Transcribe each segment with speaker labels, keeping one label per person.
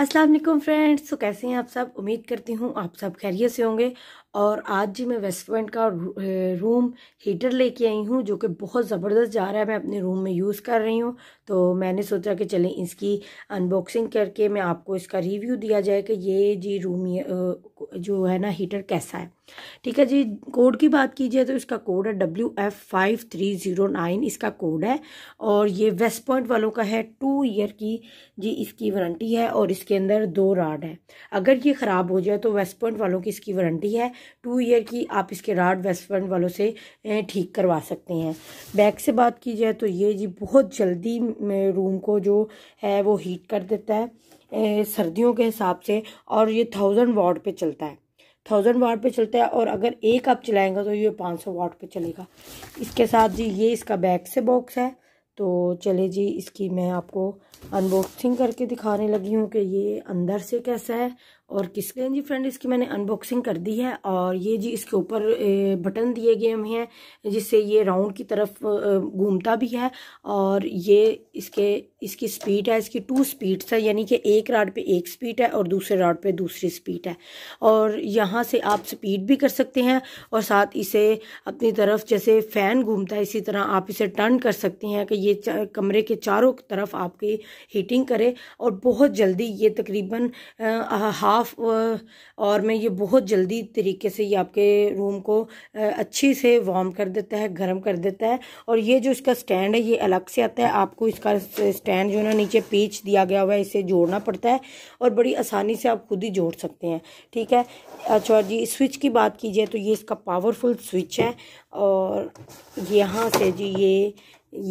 Speaker 1: अस्सलाम वालेकुम फ्रेंड्स तो कैसे हैं आप सब उम्मीद करती हूँ आप सब खैरियत से होंगे और आज जी मैं वेस्ट पॉइंट का रूम हीटर लेके आई हूँ जो कि बहुत ज़बरदस्त जा रहा है मैं अपने रूम में यूज़ कर रही हूँ तो मैंने सोचा कि चलें इसकी अनबॉक्सिंग करके मैं आपको इसका रिव्यू दिया जाए कि ये जी रूम जो है ना हीटर कैसा है ठीक है जी कोड की बात कीजिए तो इसका कोड है W F five three zero nine इसका कोड है और ये वेस्ट पॉइंट वालों का है टू ईयर की जी इसकी वारंटी है और इसके अंदर दो राड है अगर ये ख़राब हो जाए तो वेस्ट पॉइंट वालों की इसकी वारंटी है टू ईयर की आप इसके राड वेस्ट पॉइंट वालों से ठीक करवा सकते हैं बैक से बात की जाए तो ये जी बहुत जल्दी रूम को जो है वो हीट कर देता है सर्दियों के हिसाब से और ये थाउजेंड वाट पे चलता है थाउजेंड वाट पे चलता है और अगर एक आप चलाएंगे तो ये पाँच सौ वाट पे चलेगा इसके साथ जी ये इसका बैक से बॉक्स है तो चले जी इसकी मैं आपको अनबॉक्सिंग करके दिखाने लगी हूँ कि ये अंदर से कैसा है और किस लिए जी फ्रेंड इसकी मैंने अनबॉक्सिंग कर दी है और ये जी इसके ऊपर बटन दिए गए हुए हैं जिससे ये राउंड की तरफ घूमता भी है और ये इसके इसकी स्पीड है इसकी टू स्पीड्स है यानी कि एक राड पे एक स्पीड है और दूसरे राड पे दूसरी स्पीड है और यहाँ से आप स्पीड भी कर सकते हैं और साथ इसे अपनी तरफ जैसे फ़ैन घूमता है इसी तरह आप इसे टर्न कर सकते हैं कि ये कमरे के चारों तरफ आपकी हीटिंग करे और बहुत जल्दी ये तकरीबन हाफ साफ़ और मैं ये बहुत जल्दी तरीके से ये आपके रूम को अच्छी से वार्म कर देता है गर्म कर देता है और ये जो इसका स्टैंड है ये अलग से आता है आपको इसका स्टैंड जो है ना नीचे पीच दिया गया हुआ है इसे जोड़ना पड़ता है और बड़ी आसानी से आप खुद ही जोड़ सकते हैं ठीक है अच्छा जी स्विच की बात की जाए तो ये इसका पावरफुल स्विच है और यहाँ से जी ये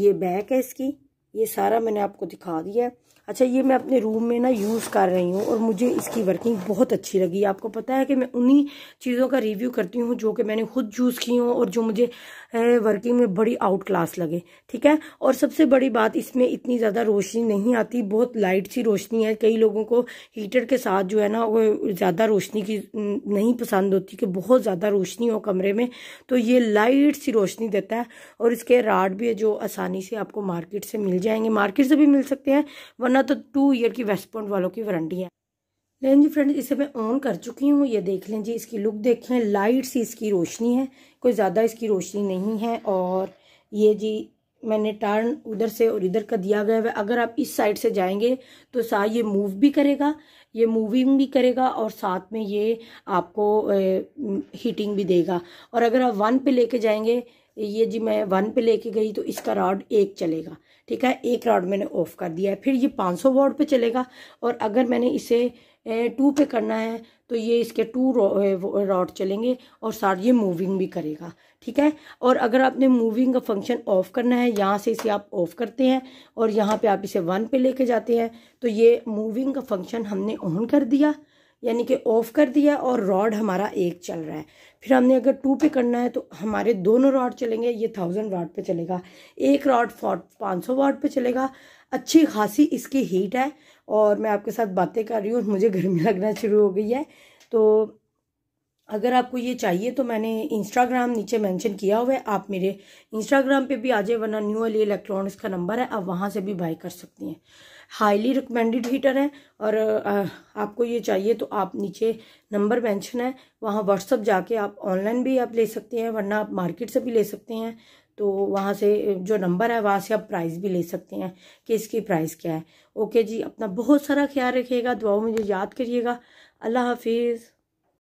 Speaker 1: ये बैक है इसकी ये सारा मैंने आपको दिखा दिया है अच्छा ये मैं अपने रूम में ना यूज़ कर रही हूँ और मुझे इसकी वर्किंग बहुत अच्छी लगी आपको पता है कि मैं उन्हीं चीज़ों का रिव्यू करती हूँ जो कि मैंने खुद यूज़ की हूँ और जो मुझे वर्किंग में बड़ी आउट क्लास लगे ठीक है और सबसे बड़ी बात इसमें इतनी ज़्यादा रोशनी नहीं आती बहुत लाइट सी रोशनी है कई लोगों को हीटर के साथ जो है ना वो ज़्यादा रोशनी की नहीं पसंद होती कि बहुत ज़्यादा रोशनी हो कमरे में तो ये लाइट सी रोशनी देता है और इसके राड भी है जो आसानी से आपको मार्केट से मिल जाएंगे मार्केट से भी मिल सकते हैं वरना तो टू ईयर की वेस्ट पॉइंट वालों की वारंटी है लें जी फ्रेंड इसे मैं ऑन कर चुकी हूँ ये देख लें जी इसकी लुक देखें लाइट सी इसकी रोशनी है कोई ज़्यादा इसकी रोशनी नहीं है और ये जी मैंने टर्न उधर से और इधर का दिया गया है अगर आप इस साइड से जाएंगे तो सा ये मूव भी करेगा ये मूविंग भी करेगा और साथ में ये आपको हीटिंग भी देगा और अगर आप वन पे लेके जाएंगे ये जी मैं वन पे लेके गई तो इसका रॉड एक चलेगा ठीक है एक रॉड मैंने ऑफ कर दिया है फिर ये 500 सौ वॉट पर चलेगा और अगर मैंने इसे टू पे करना है तो ये इसके टू रॉड चलेंगे और साथ ये मूविंग भी करेगा ठीक है और अगर आपने मूविंग का फंक्शन ऑफ करना है यहाँ से इसे आप ऑफ करते हैं और यहाँ पे आप इसे वन पे लेके जाते हैं तो ये मूविंग का फंक्शन हमने ऑन कर दिया यानी कि ऑफ कर दिया और रॉड हमारा एक चल रहा है फिर हमने अगर टू पे करना है तो हमारे दोनों रॉड चलेंगे ये थाउजेंड वाट पे चलेगा एक रॉड पाँच सौ वाट पे चलेगा अच्छी खासी इसकी हीट है और मैं आपके साथ बातें कर रही हूँ मुझे गर्मी लगना शुरू हो गई है तो अगर आपको ये चाहिए तो मैंने इंस्टाग्राम नीचे मेंशन किया हुआ है आप मेरे इंस्टाग्राम पे भी आ जाए वरना न्यू अली इलेक्ट्रॉनिक्स का नंबर है आप वहाँ से भी बाई कर सकती हैं हाईली रिकमेंडेड हीटर है और आपको ये चाहिए तो आप नीचे नंबर मेंशन है वहाँ व्हाट्सअप जाके आप ऑनलाइन भी आप ले सकते हैं वरना आप मार्केट से भी ले सकते हैं तो वहाँ से जो नंबर है वहाँ से आप प्राइस भी ले सकते हैं कि इसकी प्राइस क्या है ओके जी अपना बहुत सारा ख्याल रखिएगा दुआओं मुझे याद करिएगा अल्लाह हाफिज़